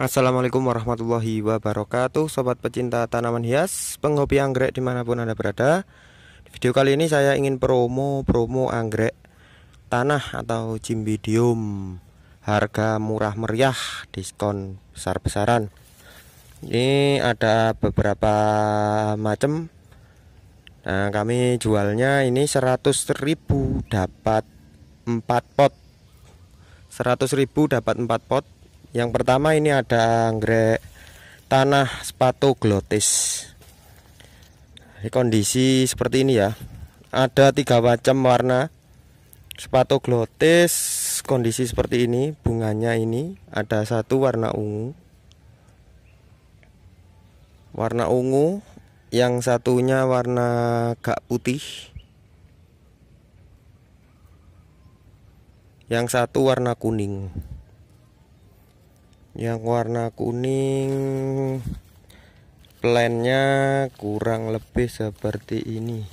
Assalamualaikum warahmatullahi wabarakatuh Sobat pecinta tanaman hias Penghobi anggrek dimanapun anda berada Di video kali ini saya ingin promo-promo anggrek Tanah atau cimbidium Harga murah meriah Diskon besar-besaran Ini ada beberapa macam Nah kami jualnya ini 100 ribu dapat 4 pot 100 ribu dapat 4 pot yang pertama ini ada anggrek tanah sepatu glotis ini kondisi seperti ini ya ada tiga macam warna sepatu glotis kondisi seperti ini bunganya ini ada satu warna ungu warna ungu yang satunya warna gak putih yang satu warna kuning yang warna kuning plannya kurang lebih seperti ini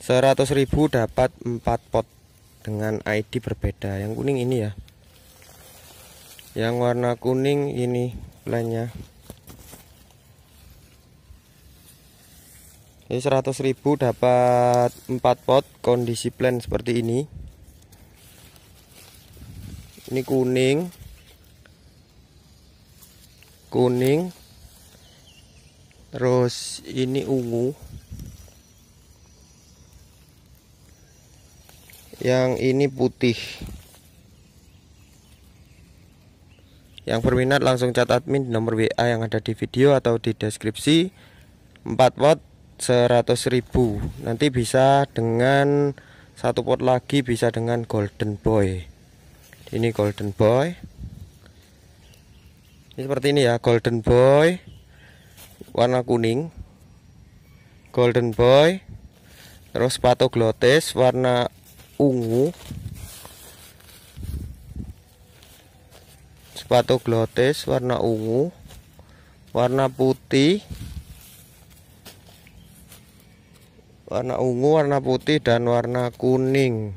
seratus ribu dapat 4 pot dengan ID berbeda yang kuning ini ya yang warna kuning ini plannya Jadi 100 ribu dapat 4 pot kondisi plan seperti ini. Ini kuning. Kuning. Terus ini ungu. Yang ini putih. Yang berminat langsung cat admin nomor WA yang ada di video atau di deskripsi. 4 pot 100 ribu nanti bisa dengan satu pot lagi bisa dengan golden boy ini golden boy ini seperti ini ya golden boy warna kuning golden boy terus sepatu glotis warna ungu sepatu glotis warna ungu warna putih warna ungu warna putih dan warna kuning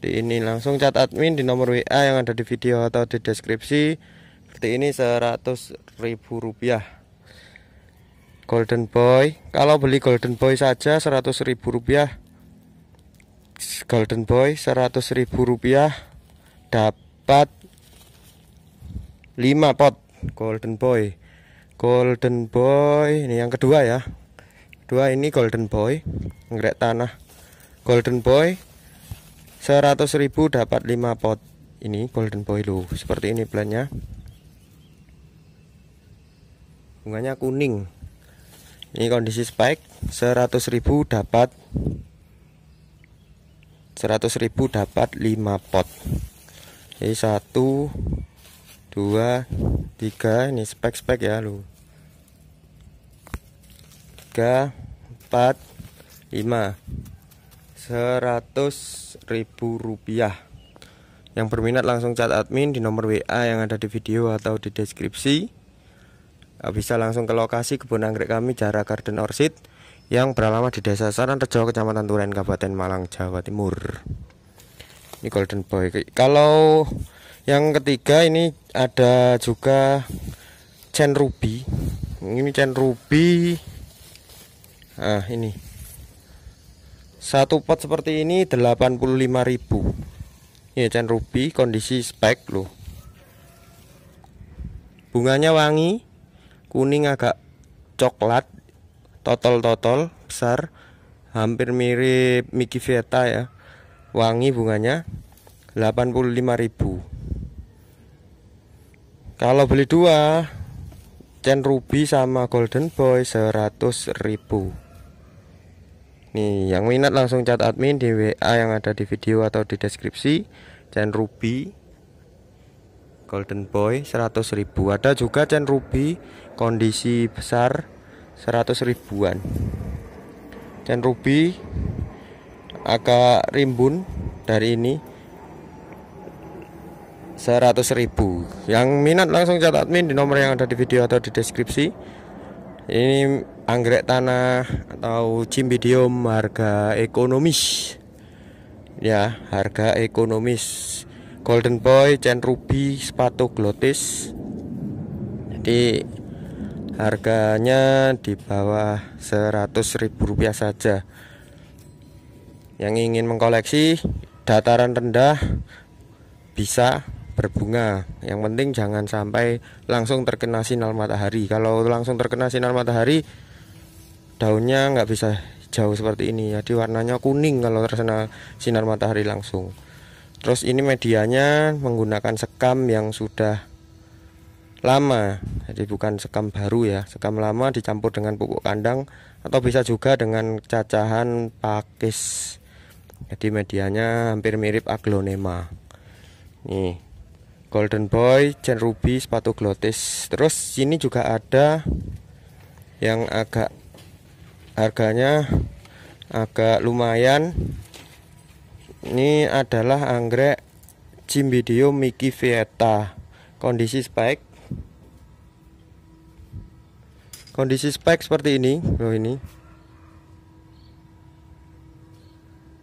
di ini langsung cat admin di nomor WA yang ada di video atau di deskripsi seperti ini seratus ribu rupiah golden boy kalau beli golden boy saja seratus ribu rupiah golden boy seratus ribu rupiah dapat 5 pot golden boy Golden Boy ini yang kedua ya kedua ini Golden Boy ngerek tanah Golden Boy 100.000 dapat 5 pot ini Golden Boy lu seperti ini plannya bunganya kuning ini kondisi spike 100.000 dapat 100.000 dapat 5 pot jadi satu dua tiga ini spek-spek ya lu tiga empat lima seratus ribu rupiah yang berminat langsung chat admin di nomor WA yang ada di video atau di deskripsi nah, bisa langsung ke lokasi kebun anggrek kami jarak Garden Orchid yang beralamat di Desa Saranrejo, Kecamatan Turen, Kabupaten Malang, Jawa Timur. Ini Golden Boy. Kalau yang ketiga ini ada juga chain ruby ini chain ruby nah ini satu pot seperti ini 85.000 Ini chain ruby kondisi spek loh bunganya wangi kuning agak coklat total total besar hampir mirip Miki Veta ya wangi bunganya 85.000 kalau beli dua chain Ruby sama Golden Boy 100 ribu Nih yang minat langsung cat admin di WA yang ada di video atau di deskripsi chain Ruby Golden Boy 100 ribu Ada juga chain Ruby kondisi besar 100 ribuan Chain Ruby agak rimbun dari ini seratus ribu yang minat langsung cat admin di nomor yang ada di video atau di deskripsi ini anggrek tanah atau cimbidium harga ekonomis ya harga ekonomis golden boy chain ruby sepatu glotis jadi harganya di bawah seratus ribu rupiah saja yang ingin mengkoleksi dataran rendah bisa berbunga. Yang penting jangan sampai langsung terkena sinar matahari. Kalau langsung terkena sinar matahari, daunnya nggak bisa jauh seperti ini. Jadi warnanya kuning kalau terkena sinar matahari langsung. Terus ini medianya menggunakan sekam yang sudah lama. Jadi bukan sekam baru ya, sekam lama dicampur dengan pupuk kandang atau bisa juga dengan cacahan pakis. Jadi medianya hampir mirip aglonema. Nih, Golden Boy, Chain Ruby, sepatu glotis. Terus sini juga ada yang agak harganya agak lumayan. Ini adalah anggrek Cimbidio Miki Vieta. Kondisi spike. Kondisi spike seperti ini, loh ini.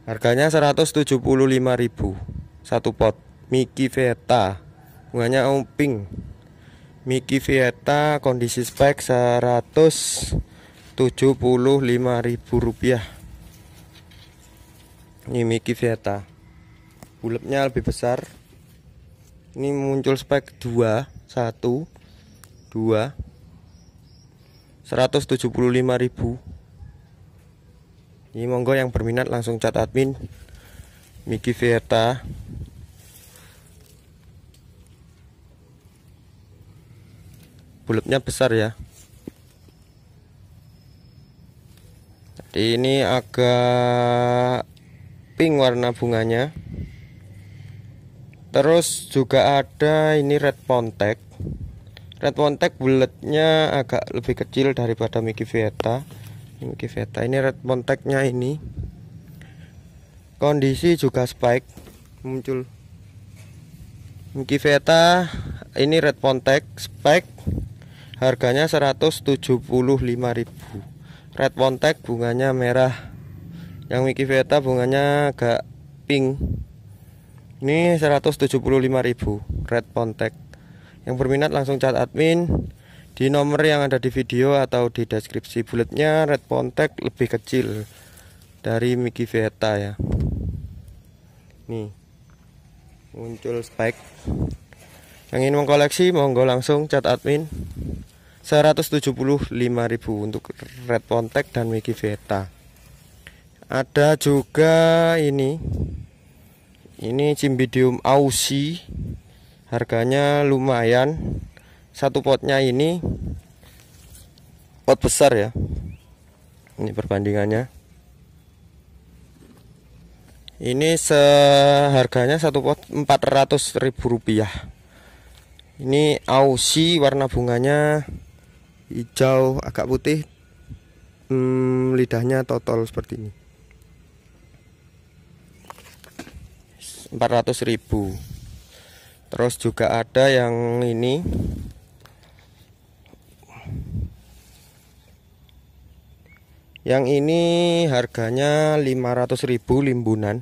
Harganya 175.000 satu pot Miki Veta bunganya pink Miki Vieta kondisi spek 175.000 rupiah ini Miki Vieta bulatnya lebih besar ini muncul spek 2 1 2 175.000 ini monggo yang berminat langsung cat admin Miki Vieta bulatnya besar ya jadi ini agak pink warna bunganya terus juga ada ini red pontek red pontek bulatnya agak lebih kecil daripada Mickey Veta ini Mickey Veta ini red ponteknya ini kondisi juga spike muncul Mickey Veta ini red pontek spike Harganya 175.000. Red Wontek bunganya merah. Yang wiki Veta bunganya agak pink. Ini 175.000 Red Pontek. Yang berminat langsung cat admin di nomor yang ada di video atau di deskripsi bulatnya Red Pontek lebih kecil dari Miki Veta ya. Nih. Muncul spek yang ingin mengkoleksi monggo langsung cat admin 175.000 untuk red pontek dan wiki Veta ada juga ini ini cimbidium ausi harganya lumayan satu potnya ini pot besar ya ini perbandingannya ini seharganya satu pot 400.000 rupiah ini ausi warna bunganya hijau agak putih hmm, lidahnya totol seperti ini 400.000 terus juga ada yang ini yang ini harganya 500.000 limbunan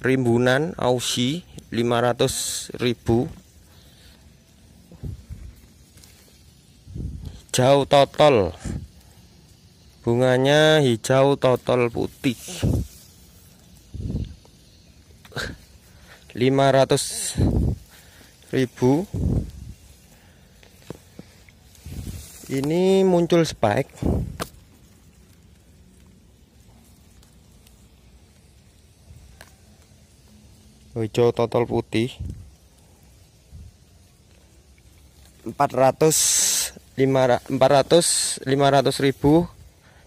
rimbunan ausi 500 ribu hijau total, bunganya hijau total putih 500 ribu ini muncul spike hijau total putih 400 500 400 500 ribu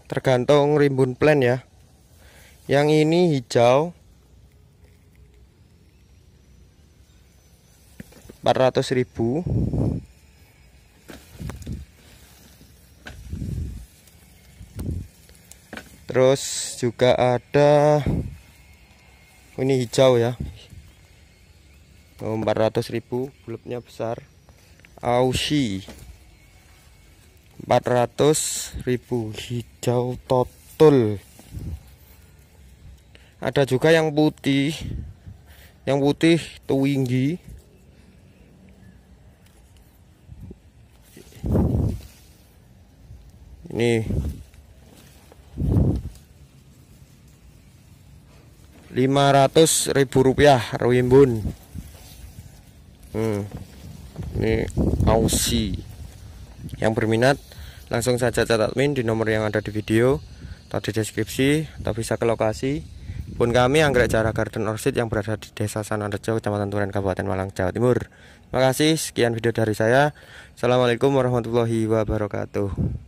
tergantung rimbun plan ya yang ini hijau 400 ribu terus juga ada ini hijau ya 400 ribu bulbnya besar Aussie ribu hijau total ada juga yang putih yang putih twinggi ini 500.000 rupiah rimbun hmm, ini Aussie yang berminat langsung saja cat admin di nomor yang ada di video atau di deskripsi atau bisa ke lokasi pun kami anggrek cara garden orchid yang berada di desa Sanarjo kecamatan Turen Kabupaten Malang Jawa Timur terima kasih sekian video dari saya Assalamualaikum warahmatullahi wabarakatuh